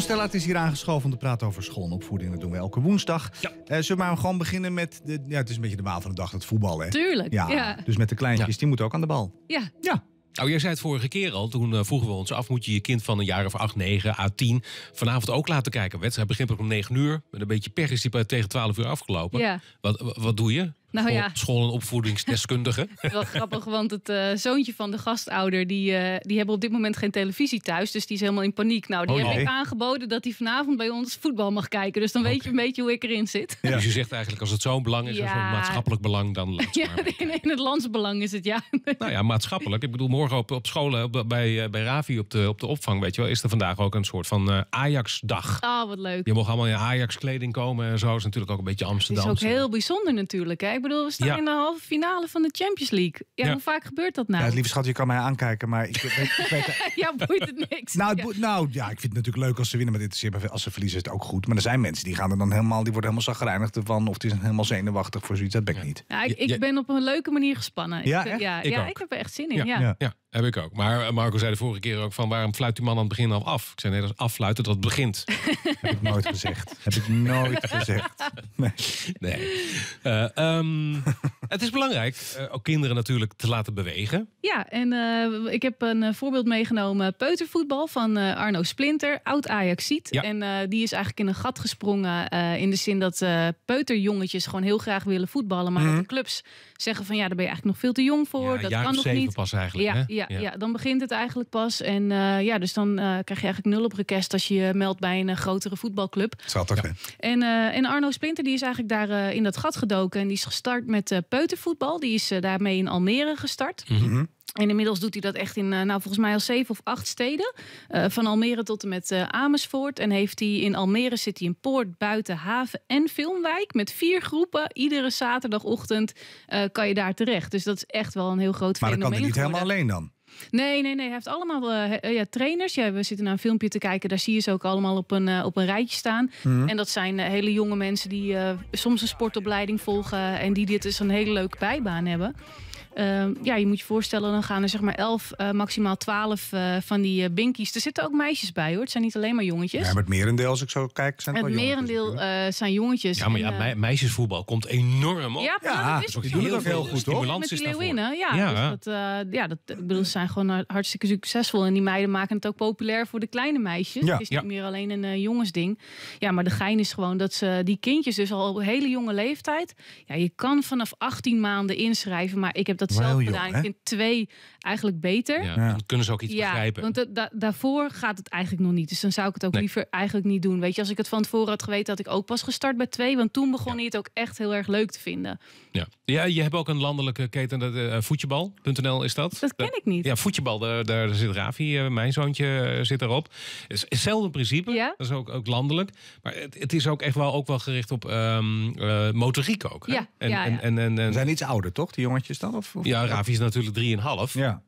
Sharon is hier aangeschoven om te praten over schoolopvoeding. Dat doen we elke woensdag. Ja. Eh, zullen we maar gewoon beginnen met... De, ja, het is een beetje de maal van de dag, het voetbal, hè? Tuurlijk, ja. Dus met de kleintjes, die moeten ook aan de bal. Ja. Ja. Nou, jij zei het vorige keer al, toen eh, vroegen we ons af... moet je je kind van een jaar of 8, 9, à 10 vanavond ook laten kijken? Wedstrijd begint om 9 uur, met een beetje pech is die tegen 12 uur afgelopen. Ja. Wat, wat doe je? Nou ja. School- en opvoedingsdeskundige. Wel grappig, want het eh, zoontje van de gastouder... Die, eh, die hebben op dit moment geen televisie thuis. Dus die is helemaal in paniek. Nou, die oh, heb ik aangeboden dat hij vanavond bij ons voetbal mag kijken. Dus dan weet je een beetje hoe ik erin zit. Dus je zegt eigenlijk, als het zo'n belang is... Ja. zo'n maatschappelijk belang, dan laat ja, in, het landsbelang is het, ja. Nou ja, maatschappelijk. Ik bedoel, morgen op, op scholen, bij, eh, bij Ravi op de, op de opvang... weet je wel, is er vandaag ook een soort van uh, Ajax-dag. Ah, wat leuk. Je mag allemaal in Ajax-kleding komen en zo. is natuurlijk ook een beetje Amsterdam. Dat is ook heel bijzonder natuurlijk, hè? bedoel, we staan in de halve finale van de Champions League. Ja, hoe vaak gebeurt dat nou? Ja, lieve schat, je kan mij aankijken, maar ik weet... ja, boeit het niks. Nou, nou, ja, ik vind het natuurlijk leuk als ze winnen, maar dit is, als ze verliezen is het ook goed. Maar er zijn mensen die gaan er dan helemaal, die worden helemaal zagrijnigd ervan. Of het is helemaal zenuwachtig voor zoiets. Dat ben ik niet. Ja, ik, ik ben op een leuke manier gespannen. Ja, ik, ja, ik, heb er echt zin in. ja. ja heb ik ook. Maar Marco zei de vorige keer ook van waarom fluit die man aan het begin al af? Ik zei nee, dat is affluiten, dat begint. heb ik nooit gezegd. Heb ik nooit gezegd. Nee. nee. Eh, ehm, Um, Het is belangrijk, eh, ook kinderen natuurlijk, te laten bewegen. Ja, en eh, ik heb een eh, voorbeeld meegenomen. Peutervoetbal van Arno Splinter, oud Ajaxiet. Ja. En die is eigenlijk in een gat gesprongen. in de zin dat peuterjongetjes gewoon heel graag willen voetballen. Maar mhm. de clubs zeggen van ja, daar ben je eigenlijk nog veel te jong voor. Ja, dat kan nog niet. pas eigenlijk. Ja, hè? ja, ja, dan begint het eigenlijk pas. En ja, dus dan krijg je eigenlijk nul op request als je je meldt bij een grotere voetbalclub. Zat toch En, en Arno Splinter die is eigenlijk daar in dat gat gedoken. En die is gestart met peuter Voetbal Die is eh, daarmee in Almere gestart. Mhm. Mhm. En inmiddels doet hij dat echt in, eh, nou volgens mij al zeven of acht steden. Eh, van Almere tot en met Amersfoort. En heeft hij in Almere zit hij in Poort, Buiten, Haven en Filmwijk. Met vier groepen. Iedere zaterdagochtend kan je daar terecht. Dus dat is echt wel een heel groot maar fenomeen Maar dan kan hij niet helemaal alleen dan? Nee, nee, nee. Hij heeft allemaal eh, eh, ja, trainers. Ja, we zitten naar een filmpje te kijken. Daar zie je ze ook allemaal op een, eh, op een rijtje staan. Mhm. En dat zijn hele jonge mensen die soms een sportopleiding volgen. En die dit dus een hele leuke bijbaan hebben. Ehm, ja, je moet je voorstellen, dan gaan er zeg maar 11, eh, maximaal 12 eh, van die uh, binkies. Er zitten ook meisjes bij hoor. Het zijn niet alleen maar jongetjes. Ja, maar het merendeel, als ik zo kijk, zijn het, het merendeel zijn jongetjes. Ja, maar ja, meisjesvoetbal komt enorm op. Ja, ja dat is ook heel, goed hoor. Met leeuwinnen, ja. Ja, dus dat, ja dat, ik bedoel, ze zijn gewoon hartstikke succesvol. En die meiden maken het ook populair voor de kleine meisjes. Ja. Het is niet meer alleen een jongensding. Ja, maar de gein is gewoon dat ze die kindjes dus al op hele jonge leeftijd. Ja, je kan vanaf 18 maanden inschrijven, maar ik heb dat dat zelf Ik vind twee eigenlijk beter. Ja, Dan kunnen ze ook iets begrijpen. Want da daarvoor gaat het eigenlijk nog niet. Dus dan zou ik het ook liever eigenlijk niet doen. Weet je, als ik het van tevoren had geweten, had ik ook pas gestart bij twee. Want toen begon hij het ook echt heel erg leuk te vinden. Ja, ja je hebt ook een landelijke keten, uh, eh, voetjebal.nl is dat? Dat ken ik niet. Ja, voetjebal, daar, daar zit Ravi, eh, mijn zoontje, eh, zit erop. Is hetzelfde principe, ja? dat is ook, ook landelijk. Maar het, is ook echt wel, ook wel gericht op ehm, motoriek ook. Hè? Ja, en, en, en, en, zijn iets ouder, toch, die jongetjes dan? Of? Ja, Ravi is natuurlijk 3,5. Ja.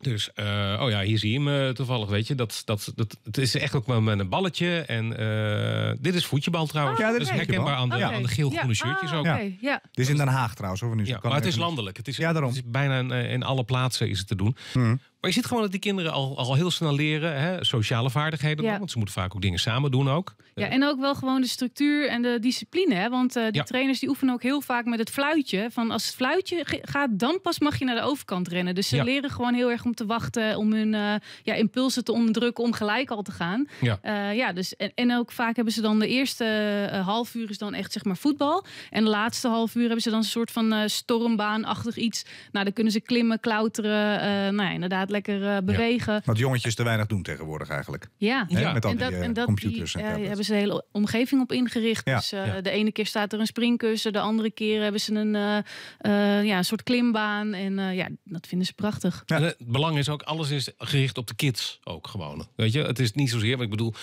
Dus, eh, oh ja, hier zie je hem eh, toevallig, weet je. Dat, dat, dat, het is echt ook wel met een balletje. En eh, dit is voetjebal trouwens. Ah, ja, dit dus is herkenbaar aan de, okay. geel-groene ja, shirtjes ah, ook. Ja. Dit is in Den Haag trouwens, of nu? Ja, maar het is landelijk. Het is, ja, daarom. is bijna in, in, alle plaatsen is het te doen. Hmm. Maar je ziet gewoon dat die kinderen al, al heel snel leren hè, sociale vaardigheden. want ze moeten vaak ook dingen samen doen ook. Ja, en ook wel gewoon de structuur en de discipline. Hè? Want uh, die trainers die oefenen ook heel vaak met het fluitje. Van als het fluitje gaat, dan pas mag je naar de overkant rennen. Dus ze leren gewoon heel erg om te wachten, om hun eh, ja, impulsen te onderdrukken, om gelijk al te gaan. Ja, eh, ja dus, en, en, ook vaak hebben ze dan de eerste half uur is dan echt zeg maar voetbal. En de laatste half uur hebben ze dan een soort van stormbaanachtig iets. Nou, dan kunnen ze klimmen, klauteren. nou, inderdaad lekker eh, bewegen. Wat jongetjes te weinig doen tegenwoordig eigenlijk. Ja, met al en dat, die, eh, en dat computers. Die, en eh, hebben ze een hele omgeving op ingericht. Dus de ene keer staat er een springkussen, de andere keer hebben ze een, ja, soort klimbaan. En ja, dat vinden ze prachtig. Ja. het belang is ook, alles is gericht op de kids ook gewoon. Weet je, het is niet zozeer, wat ik bedoel,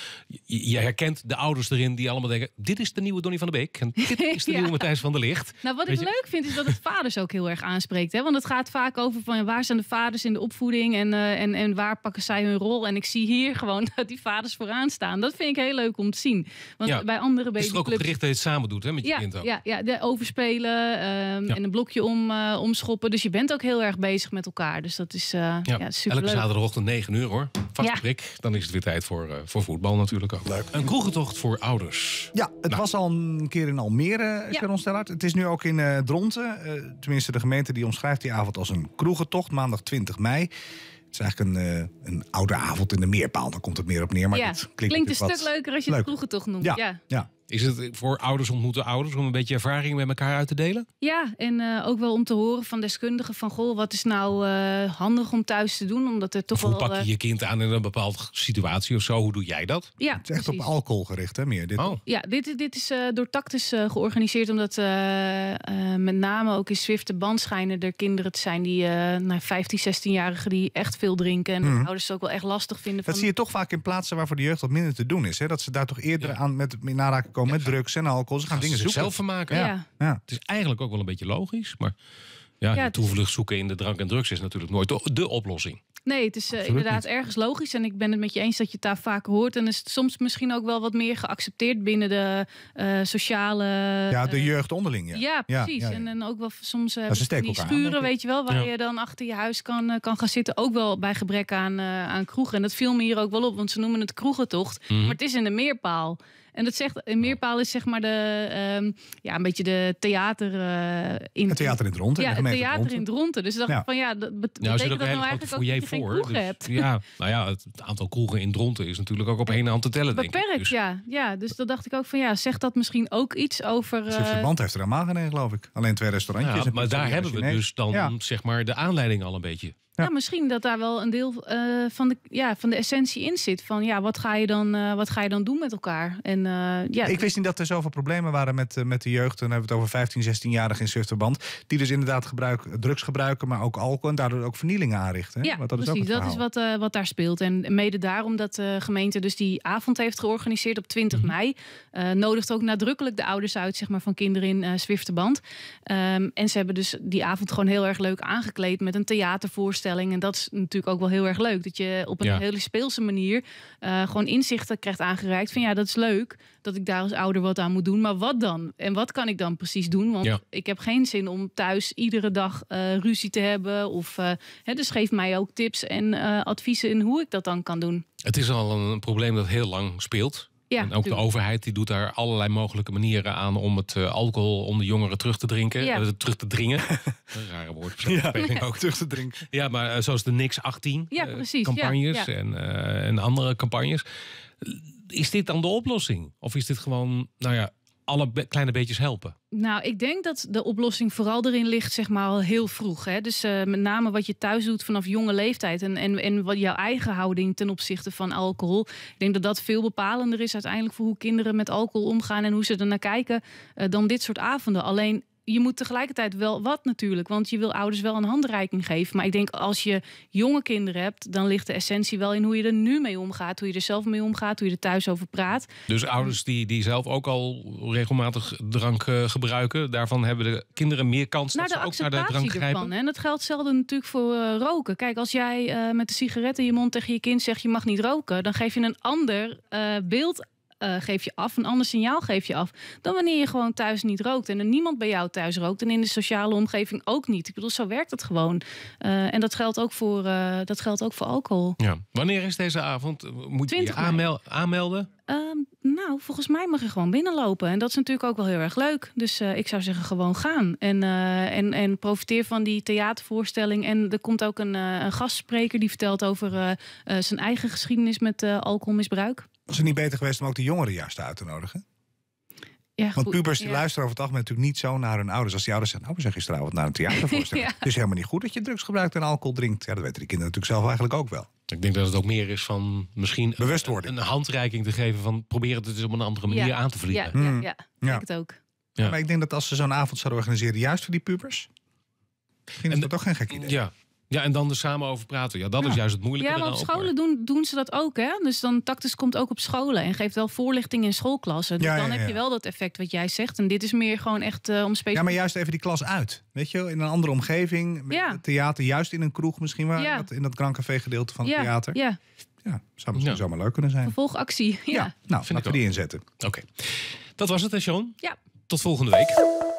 je, herkent de ouders erin die allemaal denken: dit is de nieuwe Donny van de Beek en dit is de nieuwe Matthijs van der Licht. Nou, wat ik leuk vind is dat het vaders ook heel erg aanspreekt. Hè? Want het gaat vaak over van waar zijn de vaders in de opvoeding en, eh, en, en waar pakken zij hun rol. En ik zie hier gewoon dat die vaders vooraan staan. Dat vind ik heel leuk om te zien. Want bij andere babyclubs... Is het ook bericht dat je het samen doet hè, met je ja, kind ook. Ja, ja de overspelen ehm, en een blokje om, eh, omschoppen. Dus je bent ook heel erg bezig met elkaar. Dus dat is uh, ja. Ja, super Elke zaterdagochtend 9 uur hoor. Vastbrik, prik. Dan is het weer tijd voor, eh, voor voetbal natuurlijk ook. Leuk. Een kroegentocht voor ouders. Ja, het nou. was al een keer in Almere, Sharon eh, Stellart. Het is nu ook in uh, Dronten. tenminste, de gemeente die omschrijft die avond als een kroegentocht. Maandag 20 mei. Het is eigenlijk een, uh, een oude avond in de meerpaal. Dan komt het meer op neer. Maar klinkt, een stuk leuker als je Leuk. het kroegen noemt. ja. ja. Is het voor ouders ontmoeten ouders om een beetje ervaring met elkaar uit te delen? Ja, en eh, ook wel om te horen van deskundigen van goh, wat is nou eh, handig om thuis te doen? Omdat er toch hoe wel, pak je eh, je kind aan in een bepaalde situatie of zo? Hoe doe jij dat? Ja, het is echt op alcohol gericht, hè? Meer dit. Oh. Ja, dit, dit is door Tactus georganiseerd, omdat met name ook in Zwift de band schijnen er kinderen te zijn die naar 15, 16-jarigen die echt veel drinken en mhm. ouders het ook wel echt lastig vinden. Dat zie je toch vaak in plaatsen waarvoor de jeugd wat minder te doen is, hè? Dat ze daar toch eerder aan met met komen met drugs en alcohol. Ze gaan, dingen ze Zelf vermaken. Ja. Het is eigenlijk ook wel een beetje logisch, maar ja, toevlucht zoeken in de drank en drugs is natuurlijk nooit de, oplossing. Nee, het is eh, inderdaad ergens logisch. En ik ben het met je eens dat je het daar vaak hoort. En is het soms misschien ook wel wat meer geaccepteerd binnen de eh, sociale. Ja, de uh, jeugd onderling. Ja, ja precies. en, en ook wel soms die schuren, weet je wel, waar je dan achter je huis kan, kan gaan zitten. Ook wel bij gebrek aan, aan kroegen. En dat viel me hier ook wel op, want ze noemen het kroegentocht. Mm. Maar het is in de meerpaal. En dat zegt, een meerpaal is zeg maar de, ehm, ja, een beetje de theater uh, in... Het theater in Dronten. Ja, het theater Dronten. in het Dus dacht ja. van ja, dat betekent dat nou eigenlijk ook je voor, dus, hebt. Ja, nou ja, het, aantal kroegen in Dronten is natuurlijk ook op één hand te tellen, Beperkt, Dus. ja. ja. Dus dat dacht ik ook van ja, zegt dat misschien ook iets over... Uh... Eh, verband heeft er aan gedaan, geloof ik. Alleen twee restaurantjes. maar daar hebben we dus dan zeg maar de aanleiding al een beetje. Ja. misschien dat daar wel een deel eh, van, de, ja, van de essentie in zit. Van ja, wat ga je dan, eh, wat ga je dan doen met elkaar? En, eh, ja. Ik wist niet dat er zoveel problemen waren met, met de jeugd. Dan hebben we het over 15, 16-jarigen in Zwifterband. Die dus inderdaad gebruik, drugs gebruiken, maar ook alcohol. En daardoor ook vernielingen aanrichten. Ja, Want dat precies. Is ook dat is wat, wat daar speelt. En mede daarom dat de gemeente dus die avond heeft georganiseerd op 20 mhm. mei. nodigt ook nadrukkelijk de ouders uit zeg maar, van kinderen in uh, Zwifterband. Ehm, en ze hebben dus die avond gewoon heel erg leuk aangekleed met een theatervoorstel. En dat is natuurlijk ook wel heel erg leuk. Dat je op een hele speelse manier eh, gewoon inzichten krijgt aangereikt. Van ja, dat is leuk dat ik daar als ouder wat aan moet doen. Maar wat dan? En wat kan ik dan precies doen? Want ja. ik heb geen zin om thuis iedere dag eh, ruzie te hebben. Of, uh, hè, dus geef mij ook tips en adviezen in hoe ik dat dan kan doen. Het is al een probleem dat heel lang speelt. Ja, en ook de overheid die doet daar allerlei mogelijke manieren aan om het eh, alcohol onder jongeren terug te drinken. Eh, terug te dringen. Een rare woord. Ja, ook terug te drinken. Ja, maar eh, zoals de Nix 18 campagnes En, en andere campagnes. Is dit dan de oplossing? Of is dit gewoon, nou ja, alle kleine beetjes helpen? Nou, ik denk dat de oplossing vooral erin ligt, zeg maar, al heel vroeg. Hè? Dus eh, met name wat je thuis doet vanaf jonge leeftijd. En, en, en wat jouw eigen houding ten opzichte van alcohol. Ik denk dat dat veel bepalender is uiteindelijk voor hoe kinderen met alcohol omgaan en hoe ze er naar kijken eh, dan dit soort avonden. Alleen je moet tegelijkertijd wel wat natuurlijk. Want je wil ouders wel een handreiking geven. Maar ik denk als je jonge kinderen hebt, dan ligt de essentie wel in hoe je er nu mee omgaat. Hoe je er zelf mee omgaat, hoe je er thuis over praat. Dus ouders die, die zelf ook al regelmatig drank eh, gebruiken, daarvan hebben de kinderen meer kans dat ze ook naar de drank grijpen. Ervan, En dat geldt zelden natuurlijk voor eh, roken. Kijk, als jij eh, met de sigaret in je mond tegen je kind zegt je mag niet roken, dan geef je een ander beeld eh, geef je af, een ander signaal geef je af, dan wanneer je gewoon thuis niet rookt. En er niemand bij jou thuis rookt en in de sociale omgeving ook niet. Ik bedoel, zo werkt het gewoon. Eh, en dat geldt, ook voor, eh, dat geldt ook voor alcohol. Ja. Wanneer is deze avond? Moet je je aanmelden? Ehm, nou, volgens mij mag je gewoon binnenlopen. En dat is natuurlijk ook wel heel erg leuk. Dus ik zou zeggen, gewoon gaan. En, en, en profiteer van die theatervoorstelling. En er komt ook een, uh, een gastspreker die vertelt over zijn eigen geschiedenis met alcoholmisbruik. Was het niet beter geweest om ook de jongeren juist uit te nodigen? Ja, Want pubers die luisteren over het algemeen natuurlijk niet zo naar hun ouders. Als die ouders zeggen, nou we zijn gisteravond naar een theater ja. Het is helemaal niet goed dat je drugs gebruikt en alcohol drinkt. Ja, dat weten die kinderen natuurlijk zelf eigenlijk ook wel. Ik denk dat het ook meer is van misschien worden. een handreiking te geven van proberen het dus op een andere manier aan te vliegen. Ja, ja, ja. Hmm. Ik het ook. Maar ik denk dat als ze zo'n avond zouden organiseren juist voor die pubers. Misschien is dat toch geen gek idee. Ja, ja, en dan er samen over praten. Ja, dat is juist het moeilijke. Ja, maar op scholen doen, doen ze dat ook, hè? Dus dan tactisch komt ook op scholen en geeft wel voorlichting in schoolklassen. Dus ja, dan heb je wel dat effect wat jij zegt. En dit is meer gewoon echt eh, om specifiek... Ja, maar juist even die klas uit. Weet je, in een andere omgeving. Met theater, juist in een kroeg misschien wel. In dat krancafé gedeelte van het theater. Ja. Ja, zou misschien zomaar leuk kunnen zijn. Vervolgactie. Ja, nou, Vind laten we die inzetten. Oké. Dat was het, hè, Sean? Ja. Tot volgende week.